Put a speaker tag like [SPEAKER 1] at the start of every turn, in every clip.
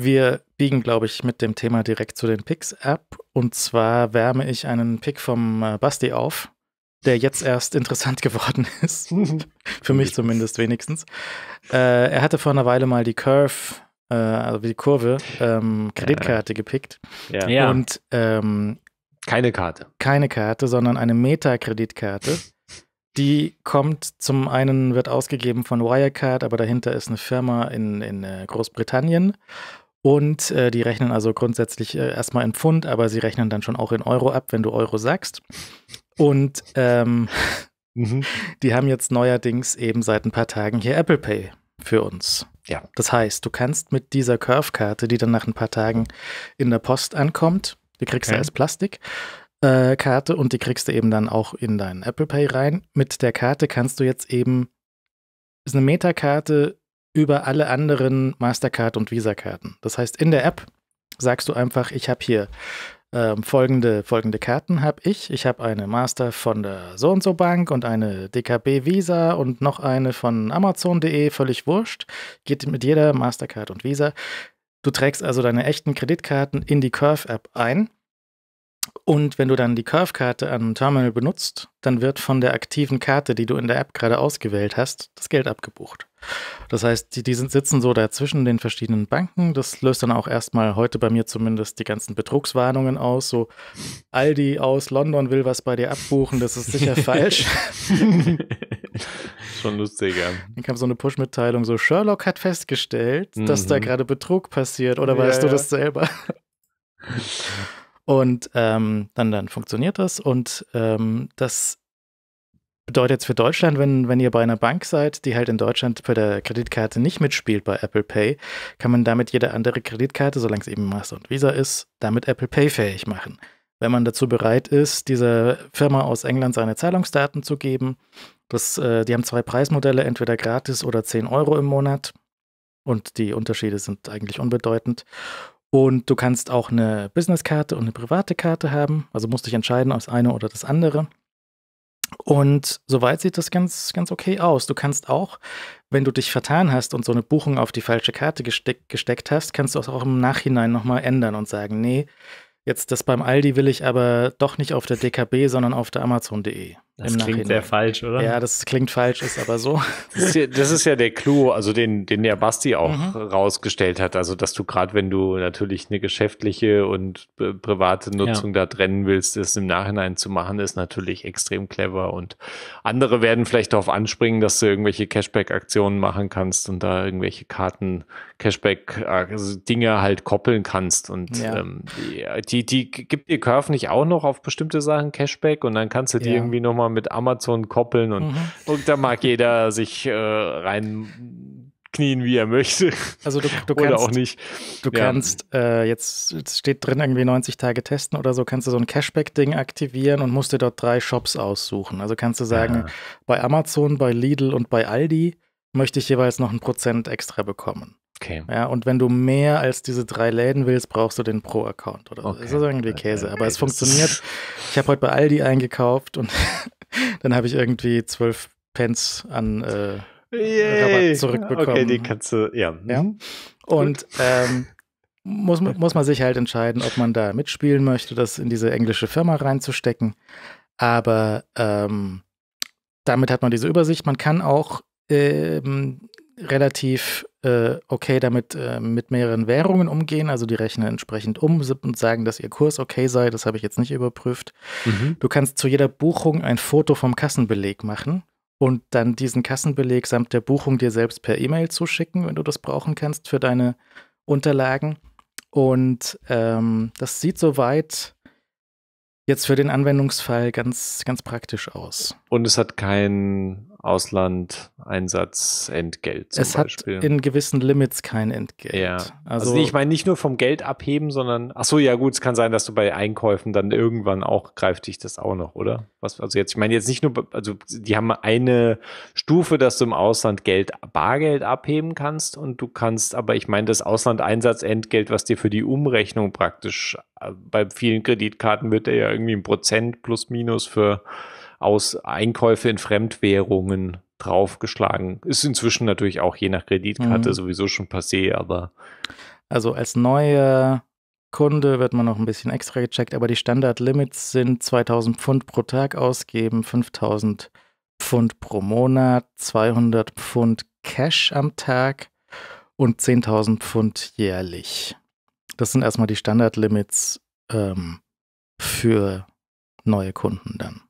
[SPEAKER 1] Wir biegen, glaube ich, mit dem Thema direkt zu den Picks ab. Und zwar wärme ich einen Pick vom äh, Basti auf, der jetzt erst interessant geworden ist. Für mich zumindest wenigstens. Äh, er hatte vor einer Weile mal die Curve, äh, also die Kurve, ähm, Kreditkarte gepickt. Ja. ja. Und ähm, keine Karte. Keine Karte, sondern eine Meta-Kreditkarte. Die kommt zum einen, wird ausgegeben von Wirecard, aber dahinter ist eine Firma in, in äh, Großbritannien. Und äh, die rechnen also grundsätzlich äh, erstmal in Pfund, aber sie rechnen dann schon auch in Euro ab, wenn du Euro sagst. Und ähm, mhm. die haben jetzt neuerdings eben seit ein paar Tagen hier Apple Pay für uns. Ja. Das heißt, du kannst mit dieser Curve-Karte, die dann nach ein paar Tagen in der Post ankommt, die kriegst okay. du als Plastikkarte äh, und die kriegst du eben dann auch in deinen Apple Pay rein. Mit der Karte kannst du jetzt eben, ist eine Metakarte, über alle anderen Mastercard- und Visa-Karten. Das heißt, in der App sagst du einfach, ich habe hier ähm, folgende, folgende Karten habe ich. Ich habe eine Master von der So und so Bank und eine DKB Visa und noch eine von Amazon.de, völlig wurscht. Geht mit jeder Mastercard und Visa. Du trägst also deine echten Kreditkarten in die Curve-App ein und wenn du dann die Curve-Karte am Terminal benutzt, dann wird von der aktiven Karte, die du in der App gerade ausgewählt hast, das Geld abgebucht. Das heißt, die, die sitzen so dazwischen den verschiedenen Banken. Das löst dann auch erstmal heute bei mir zumindest die ganzen Betrugswarnungen aus. So, Aldi aus London will was bei dir abbuchen, das ist sicher falsch.
[SPEAKER 2] Schon lustig, ja.
[SPEAKER 1] Dann kam so eine Push-Mitteilung: so, Sherlock hat festgestellt, mhm. dass da mhm. gerade Betrug passiert, oder ja, weißt du ja. das selber? Und ähm, dann, dann funktioniert das. Und ähm, das bedeutet jetzt für Deutschland, wenn, wenn ihr bei einer Bank seid, die halt in Deutschland bei der Kreditkarte nicht mitspielt bei Apple Pay, kann man damit jede andere Kreditkarte, solange es eben Master und Visa ist, damit Apple Pay fähig machen. Wenn man dazu bereit ist, dieser Firma aus England seine Zahlungsdaten zu geben, das, äh, die haben zwei Preismodelle, entweder gratis oder 10 Euro im Monat. Und die Unterschiede sind eigentlich unbedeutend. Und du kannst auch eine Businesskarte und eine private Karte haben. Also musst dich entscheiden, aufs eine oder das andere. Und soweit sieht das ganz, ganz okay aus. Du kannst auch, wenn du dich vertan hast und so eine Buchung auf die falsche Karte gesteck, gesteckt hast, kannst du es auch im Nachhinein nochmal ändern und sagen, nee, jetzt das beim Aldi will ich aber doch nicht auf der DKB, sondern auf der Amazon.de. Das klingt Nachhinein. sehr falsch, oder? Ja, das klingt falsch, ist aber so.
[SPEAKER 2] Das ist ja, das ist ja der Clou, also den, den ja Basti auch mhm. rausgestellt hat. Also, dass du gerade, wenn du natürlich eine geschäftliche und private Nutzung ja. da trennen willst, das im Nachhinein zu machen, ist natürlich extrem clever. Und andere werden vielleicht darauf anspringen, dass du irgendwelche Cashback-Aktionen machen kannst und da irgendwelche Karten, Cashback-Dinge also halt koppeln kannst. Und ja. ähm, die, die, die gibt dir Curve nicht auch noch auf bestimmte Sachen Cashback und dann kannst du die irgendwie nochmal mal mit Amazon koppeln und, mhm. und da mag jeder sich äh, reinknien, wie er möchte. Also du, du kannst, oder auch nicht. Du ja. kannst
[SPEAKER 1] äh, jetzt, jetzt steht drin irgendwie 90 Tage testen oder so, kannst du so ein Cashback-Ding aktivieren und musst dir dort drei Shops aussuchen. Also kannst du sagen, ja. bei Amazon, bei Lidl und bei Aldi möchte ich jeweils noch ein Prozent extra bekommen. Okay. Ja, und wenn du mehr als diese drei Läden willst, brauchst du den Pro-Account oder so. Das ist irgendwie Käse, äh, aber okay. es funktioniert. Ich habe heute bei Aldi eingekauft und dann habe ich irgendwie zwölf Pence an äh, Rabatt zurückbekommen. Okay, die kannst du, ja. ja. Und ähm, muss, muss man sich halt entscheiden, ob man da mitspielen möchte, das in diese englische Firma reinzustecken. Aber ähm, damit hat man diese Übersicht. Man kann auch ähm, relativ äh, okay damit äh, mit mehreren Währungen umgehen. Also die rechnen entsprechend um und sagen, dass ihr Kurs okay sei. Das habe ich jetzt nicht überprüft. Mhm. Du kannst zu jeder Buchung ein Foto vom Kassenbeleg machen und dann diesen Kassenbeleg samt der Buchung dir selbst per E-Mail zuschicken, wenn du das brauchen kannst für deine Unterlagen. Und ähm, das sieht soweit jetzt für den Anwendungsfall ganz, ganz praktisch aus.
[SPEAKER 2] Und es hat kein Auslandeinsatzentgelt. es Beispiel. hat in
[SPEAKER 1] gewissen Limits kein Entgelt. Ja. Also, also ich
[SPEAKER 2] meine nicht nur vom Geld abheben, sondern ach so, ja gut, es kann sein, dass du bei Einkäufen dann irgendwann auch greift dich das auch noch, oder? Was also jetzt, ich meine jetzt nicht nur, also die haben eine Stufe, dass du im Ausland Geld Bargeld abheben kannst und du kannst, aber ich meine das Auslandeinsatzentgelt, was dir für die Umrechnung praktisch äh, bei vielen Kreditkarten wird er ja irgendwie ein Prozent plus minus für aus Einkäufe in Fremdwährungen draufgeschlagen. Ist inzwischen natürlich auch je nach Kreditkarte mhm. sowieso schon passé, aber.
[SPEAKER 1] Also als neue Kunde wird man noch ein bisschen extra gecheckt, aber die Standardlimits sind 2000 Pfund pro Tag ausgeben, 5000 Pfund pro Monat, 200 Pfund Cash am Tag und 10.000 Pfund jährlich. Das sind erstmal die Standardlimits ähm, für neue Kunden dann.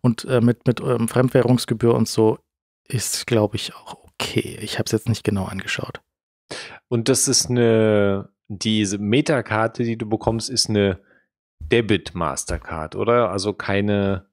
[SPEAKER 1] Und äh, mit, mit ähm, Fremdwährungsgebühr und so ist, glaube ich, auch okay. Ich habe es jetzt nicht genau angeschaut.
[SPEAKER 2] Und das ist eine, diese Metakarte, die du bekommst, ist eine Debit-Mastercard, oder? Also keine,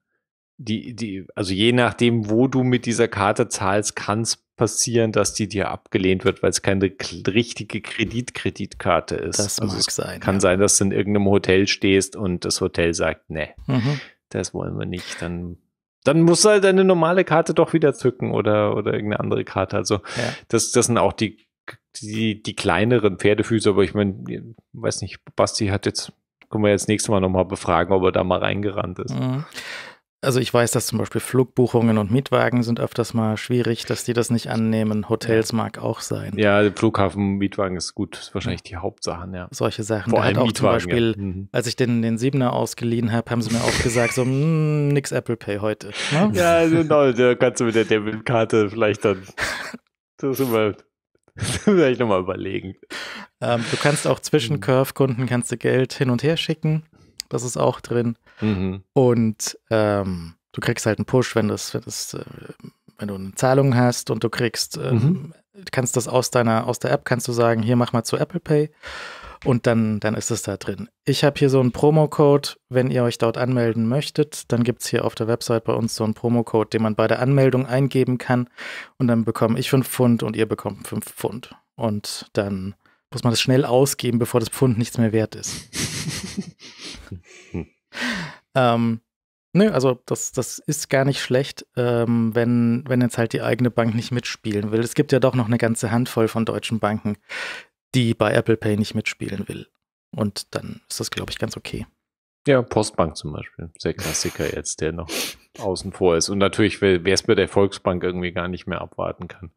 [SPEAKER 2] die, die, also je nachdem, wo du mit dieser Karte zahlst, kann es passieren, dass die dir abgelehnt wird, weil es keine richtige Kreditkreditkarte ist. Das also mag sein. Kann ja. sein, dass du in irgendeinem Hotel stehst und das Hotel sagt, nee. Mhm das wollen wir nicht. Dann, dann muss halt eine normale Karte doch wieder zücken oder, oder irgendeine andere Karte. Also ja. das, das sind auch die, die, die kleineren Pferdefüße, aber ich meine, weiß nicht, Basti hat jetzt können wir jetzt nächstes Mal nochmal befragen, ob er da mal reingerannt ist.
[SPEAKER 1] Mhm. Also ich weiß, dass zum Beispiel Flugbuchungen und Mietwagen sind öfters mal schwierig, dass die das nicht annehmen. Hotels mag auch sein.
[SPEAKER 2] Ja, Flughafen, Mietwagen ist gut, ist wahrscheinlich die Hauptsachen, ja. Solche Sachen. Vor da allem auch Mietwagen, zum Beispiel, ja. mhm. als ich
[SPEAKER 1] den, den Siebener ausgeliehen habe, haben sie mir auch gesagt, so, hm, nix Apple Pay heute. Ne?
[SPEAKER 2] Ja, also, genau, da kannst du mit der Debitkarte vielleicht dann, das ist immer, vielleicht nochmal überlegen.
[SPEAKER 1] Ähm, du kannst auch hm. zwischen Curve-Kunden kannst du Geld hin und her schicken. Das ist auch drin. Mhm. Und ähm, du kriegst halt einen Push, wenn das, wenn das, äh, wenn du eine Zahlung hast und du kriegst, ähm, mhm. kannst das aus deiner, aus der App kannst du sagen, hier mach mal zu Apple Pay und dann, dann ist es da drin. Ich habe hier so einen Promo-Code, wenn ihr euch dort anmelden möchtet, dann gibt es hier auf der Website bei uns so einen Promo-Code, den man bei der Anmeldung eingeben kann und dann bekomme ich 5 Pfund und ihr bekommt 5 Pfund. Und dann muss man das schnell ausgeben, bevor das Pfund nichts mehr wert ist. ähm, nö, also das, das ist gar nicht schlecht, ähm, wenn, wenn jetzt halt die eigene Bank nicht mitspielen will. Es gibt ja doch noch eine ganze Handvoll von deutschen Banken, die bei Apple Pay nicht mitspielen will. Und dann ist das, glaube ich, ganz okay.
[SPEAKER 2] Ja, Postbank zum Beispiel. Sehr Klassiker jetzt, der noch außen vor ist. Und natürlich, wer es mit der Volksbank irgendwie gar nicht mehr abwarten kann.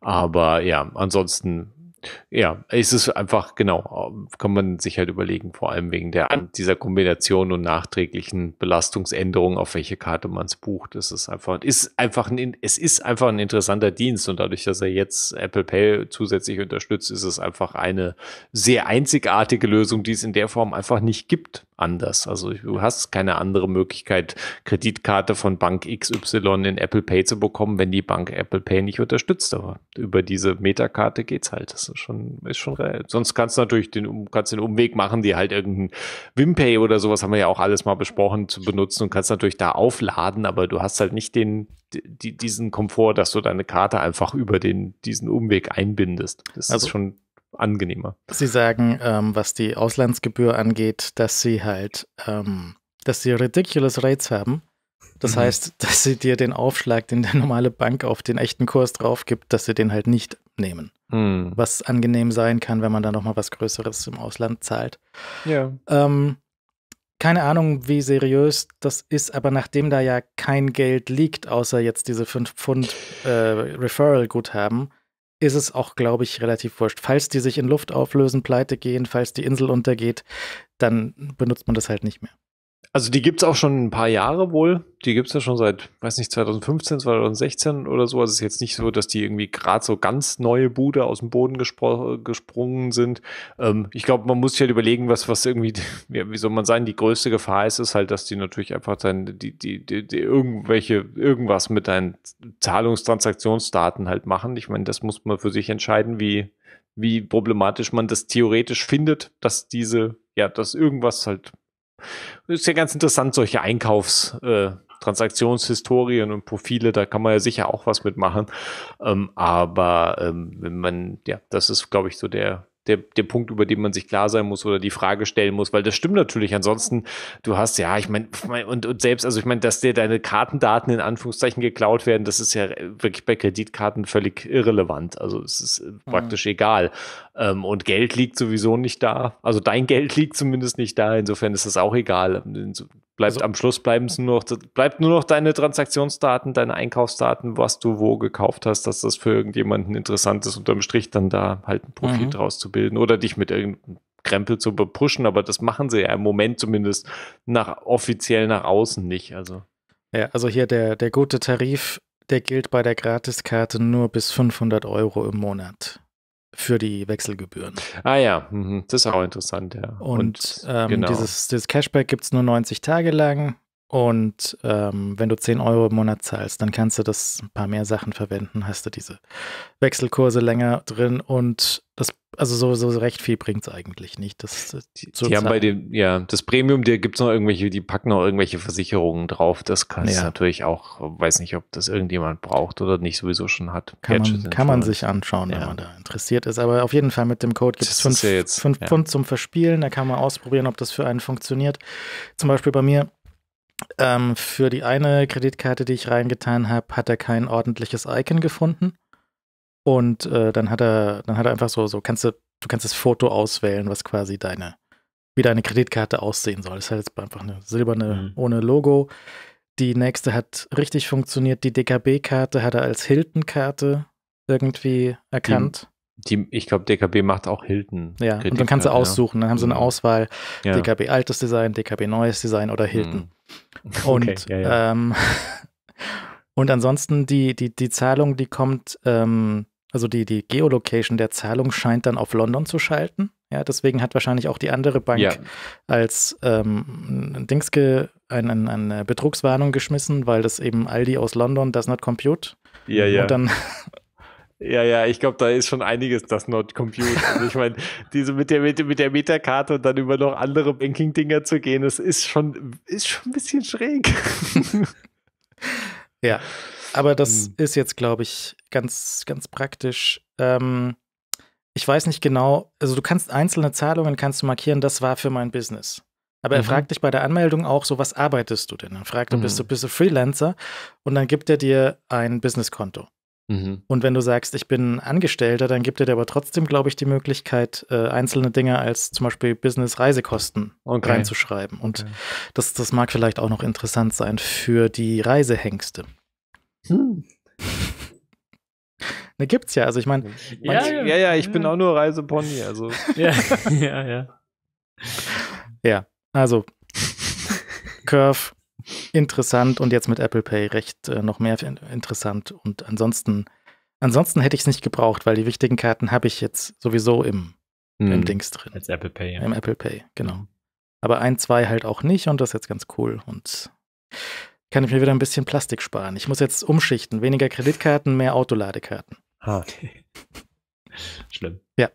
[SPEAKER 2] Aber ja, ansonsten ja, es ist einfach, genau, ähm, kann man sich halt überlegen, vor allem wegen der, dieser Kombination und nachträglichen Belastungsänderungen, auf welche Karte man es bucht. Es ist einfach, ist einfach ein, es ist einfach ein interessanter Dienst und dadurch, dass er jetzt Apple Pay zusätzlich unterstützt, ist es einfach eine sehr einzigartige Lösung, die es in der Form einfach nicht gibt anders. Also du hast keine andere Möglichkeit, Kreditkarte von Bank XY in Apple Pay zu bekommen, wenn die Bank Apple Pay nicht unterstützt. Aber über diese Metakarte geht's halt. Das ist schon, ist schon real. Sonst kannst du natürlich den, kannst den Umweg machen, die halt irgendein WimPay oder sowas haben wir ja auch alles mal besprochen zu benutzen und kannst natürlich da aufladen, aber du hast halt nicht den, die, diesen Komfort, dass du deine Karte einfach über den, diesen Umweg einbindest. Das also, ist schon angenehmer.
[SPEAKER 1] Sie sagen, ähm, was die Auslandsgebühr angeht, dass sie halt, ähm, dass sie ridiculous Rates haben. Das mhm. heißt, dass sie dir den Aufschlag, den der normale Bank auf den echten Kurs drauf gibt, dass sie den halt nicht nehmen. Mhm. Was angenehm sein kann, wenn man da nochmal was Größeres im Ausland zahlt. Ja. Ähm, keine Ahnung, wie seriös das ist, aber nachdem da ja kein Geld liegt, außer jetzt diese 5 Pfund äh, Referral-Guthaben, ist es auch, glaube ich, relativ wurscht. Falls die sich in Luft auflösen, pleite gehen, falls die Insel untergeht, dann benutzt man das halt nicht mehr.
[SPEAKER 2] Also die gibt es auch schon ein paar Jahre wohl. Die gibt es ja schon seit, weiß nicht, 2015, 2016 oder so. Also es ist jetzt nicht so, dass die irgendwie gerade so ganz neue Bude aus dem Boden gespr gesprungen sind. Ähm, ich glaube, man muss sich halt überlegen, was, was irgendwie, ja, wie soll man sagen, die größte Gefahr ist, ist halt, dass die natürlich einfach dann die, die, die, die irgendwelche, irgendwas mit deinen Zahlungstransaktionsdaten halt machen. Ich meine, das muss man für sich entscheiden, wie, wie problematisch man das theoretisch findet, dass diese, ja, dass irgendwas halt ist ja ganz interessant, solche Einkaufstransaktionshistorien äh, und Profile, da kann man ja sicher auch was mitmachen. Ähm, aber ähm, wenn man, ja, das ist, glaube ich, so der der, der Punkt, über den man sich klar sein muss oder die Frage stellen muss, weil das stimmt natürlich. Ansonsten, du hast ja, ich meine, und, und selbst, also ich meine, dass dir deine Kartendaten in Anführungszeichen geklaut werden, das ist ja wirklich bei Kreditkarten völlig irrelevant. Also es ist äh, mhm. praktisch egal. Ähm, und Geld liegt sowieso nicht da. Also dein Geld liegt zumindest nicht da. Insofern ist das auch egal. Ähm, Bleibt also, am Schluss bleiben nur noch, bleibt nur noch deine Transaktionsdaten, deine Einkaufsdaten, was du wo gekauft hast, dass das für irgendjemanden interessant ist, unterm Strich dann da halt ein Profit mhm. draus oder dich mit irgendeinem Krempel zu bepushen, aber das machen sie ja im Moment zumindest nach offiziell nach außen nicht. Also.
[SPEAKER 1] Ja, also hier der, der gute Tarif, der gilt bei der Gratiskarte nur bis 500 Euro im Monat für die Wechselgebühren.
[SPEAKER 2] Ah ja, mhm, das ist auch interessant, ja. Und, und ähm, genau. dieses,
[SPEAKER 1] dieses, Cashback gibt es nur 90 Tage lang. Und ähm, wenn du 10 Euro im Monat zahlst, dann kannst du das ein paar mehr Sachen verwenden, hast du diese Wechselkurse länger drin und also so, so recht viel bringt es eigentlich nicht. Das, die, die haben bei dem,
[SPEAKER 2] ja, das Premium, da gibt es noch irgendwelche, die packen noch irgendwelche Versicherungen drauf. Das kann es ja. natürlich auch, weiß nicht, ob das irgendjemand braucht oder nicht sowieso schon hat. Kann, man, kann man, sich
[SPEAKER 1] anschauen, ja. wenn man da interessiert ist. Aber auf jeden Fall mit dem Code gibt es 5
[SPEAKER 2] ja fünf Pfund
[SPEAKER 1] zum Verspielen. Da kann man ausprobieren, ob das für einen funktioniert. Zum Beispiel bei mir. Ähm, für die eine Kreditkarte, die ich reingetan habe, hat er kein ordentliches Icon gefunden. Und äh, dann hat er, dann hat er einfach so, so kannst du, du kannst das Foto auswählen, was quasi deine, wie deine Kreditkarte aussehen soll. Das ist halt jetzt einfach eine silberne mhm. ohne Logo. Die nächste hat richtig funktioniert. Die DKB-Karte hat er als Hilton-Karte irgendwie erkannt.
[SPEAKER 2] Die, die ich glaube, DKB macht auch Hilton. Ja, und dann kannst du aussuchen. Dann haben sie eine genau. Auswahl:
[SPEAKER 1] ja. DKB altes Design, DKB neues Design oder Hilton. Mhm. Okay, und, ja, ja. Ähm, und ansonsten die, die, die Zahlung, die kommt ähm, also die, die Geolocation der Zahlung scheint dann auf London zu schalten. Ja, deswegen hat wahrscheinlich auch die andere Bank ja. als ähm, Dings ge, eine Betrugswarnung geschmissen, weil das eben Aldi aus London does not compute. Ja, ja. Und dann
[SPEAKER 2] ja, ja, ich glaube, da ist schon einiges, das Not Compute. Also ich meine, diese mit der, mit, mit der Metakarte und dann über noch andere Banking-Dinger zu gehen, das ist schon, ist schon ein bisschen schräg. ja, aber das hm. ist jetzt,
[SPEAKER 1] glaube ich, ganz, ganz praktisch. Ähm, ich weiß nicht genau, also du kannst einzelne Zahlungen kannst du markieren, das war für mein Business. Aber mhm. er fragt dich bei der Anmeldung auch so, was arbeitest du denn? Er fragt mhm. bist du, mhm. bist du Freelancer? Und dann gibt er dir ein Businesskonto. Mhm. Und wenn du sagst, ich bin Angestellter, dann gibt er dir aber trotzdem, glaube ich, die Möglichkeit, äh, einzelne Dinge als zum Beispiel Business-Reisekosten okay. reinzuschreiben. Und okay. das, das mag vielleicht auch noch interessant sein für die Reisehengste. Hm. Da ne, gibt's ja, also ich meine.
[SPEAKER 2] Ja, ja, ja, ja, ich ja. bin auch nur Reisepony, also. ja, ja, ja.
[SPEAKER 1] Ja, also Curve interessant und jetzt mit Apple Pay recht äh, noch mehr interessant und ansonsten ansonsten hätte ich es nicht gebraucht, weil die wichtigen Karten habe ich jetzt sowieso im, mhm. im hm. Dings drin. Als Apple Pay. Ja. Im Apple Pay, genau. Aber ein, zwei halt auch nicht und das ist jetzt ganz cool und kann ich mir wieder ein bisschen Plastik sparen. Ich muss jetzt umschichten. Weniger Kreditkarten, mehr Autoladekarten.
[SPEAKER 2] Ah, okay. Schlimm. Ja.